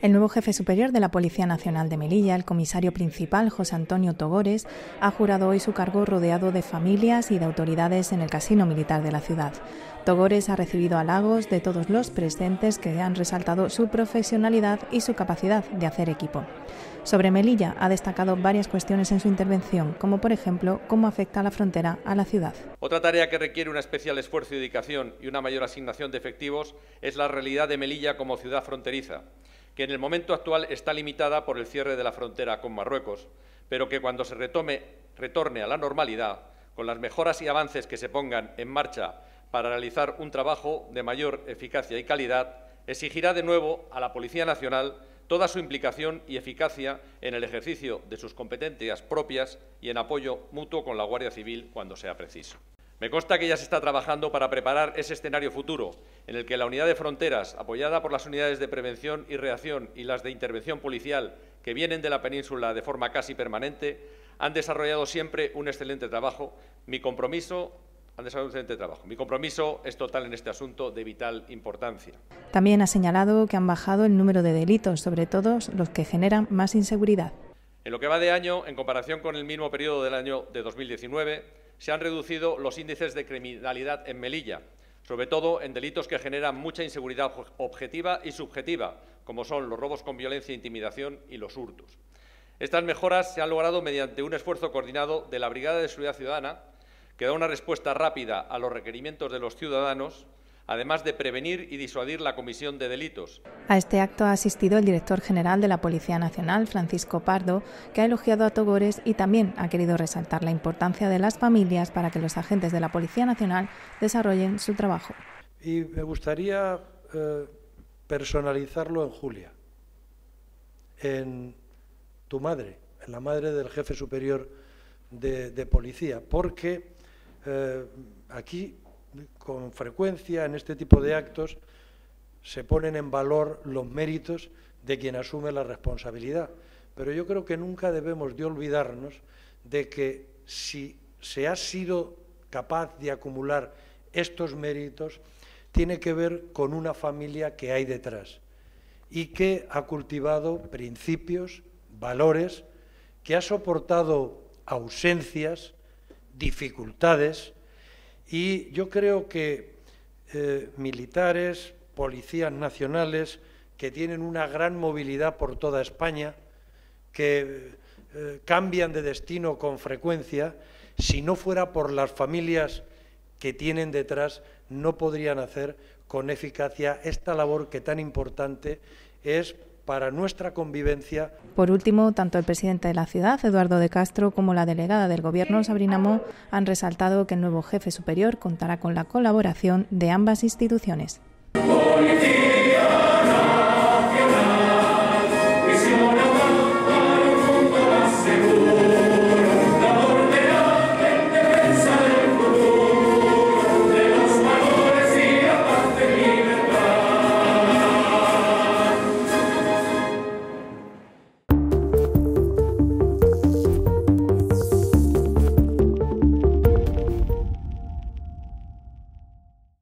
El nuevo jefe superior de la Policía Nacional de Melilla, el comisario principal José Antonio Togores, ha jurado hoy su cargo rodeado de familias y de autoridades en el casino militar de la ciudad. Togores ha recibido halagos de todos los presentes que han resaltado su profesionalidad y su capacidad de hacer equipo. Sobre Melilla ha destacado varias cuestiones en su intervención, como por ejemplo cómo afecta la frontera a la ciudad. Otra tarea que requiere un especial esfuerzo y dedicación y una mayor asignación de efectivos es la realidad de Melilla como ciudad fronteriza que en el momento actual está limitada por el cierre de la frontera con Marruecos, pero que cuando se retome, retorne a la normalidad, con las mejoras y avances que se pongan en marcha para realizar un trabajo de mayor eficacia y calidad, exigirá de nuevo a la Policía Nacional toda su implicación y eficacia en el ejercicio de sus competencias propias y en apoyo mutuo con la Guardia Civil cuando sea preciso. Me consta que ya se está trabajando para preparar ese escenario futuro, en el que la unidad de fronteras, apoyada por las unidades de prevención y reacción y las de intervención policial, que vienen de la península de forma casi permanente, han desarrollado siempre un excelente trabajo. Mi compromiso han desarrollado un excelente trabajo. Mi compromiso es total en este asunto de vital importancia. También ha señalado que han bajado el número de delitos, sobre todo los que generan más inseguridad. En lo que va de año, en comparación con el mismo periodo del año de 2019, se han reducido los índices de criminalidad en Melilla, sobre todo en delitos que generan mucha inseguridad objetiva y subjetiva, como son los robos con violencia e intimidación y los hurtos. Estas mejoras se han logrado mediante un esfuerzo coordinado de la Brigada de Seguridad Ciudadana, que da una respuesta rápida a los requerimientos de los ciudadanos además de prevenir y disuadir la comisión de delitos. A este acto ha asistido el director general de la Policía Nacional, Francisco Pardo, que ha elogiado a Togores y también ha querido resaltar la importancia de las familias para que los agentes de la Policía Nacional desarrollen su trabajo. Y me gustaría eh, personalizarlo en Julia, en tu madre, en la madre del jefe superior de, policía, porque eh, aquí con frecuencia en este tipo de actos se ponen en valor los méritos de quien asume la responsabilidad. Pero yo creo que nunca debemos de olvidarnos de que si se ha sido capaz de acumular estos méritos, tiene que ver con una familia que hay detrás y que ha cultivado principios, valores, que ha soportado ausencias, dificultades, y yo creo que eh, militares, policías nacionales, que tienen una gran movilidad por toda España, que eh, cambian de destino con frecuencia, si no fuera por las familias que tienen detrás, no podrían hacer con eficacia esta labor que tan importante es para nuestra convivencia. Por último, tanto el presidente de la ciudad, Eduardo de Castro, como la delegada del gobierno, Sabrina Mo, han resaltado que el nuevo jefe superior contará con la colaboración de ambas instituciones.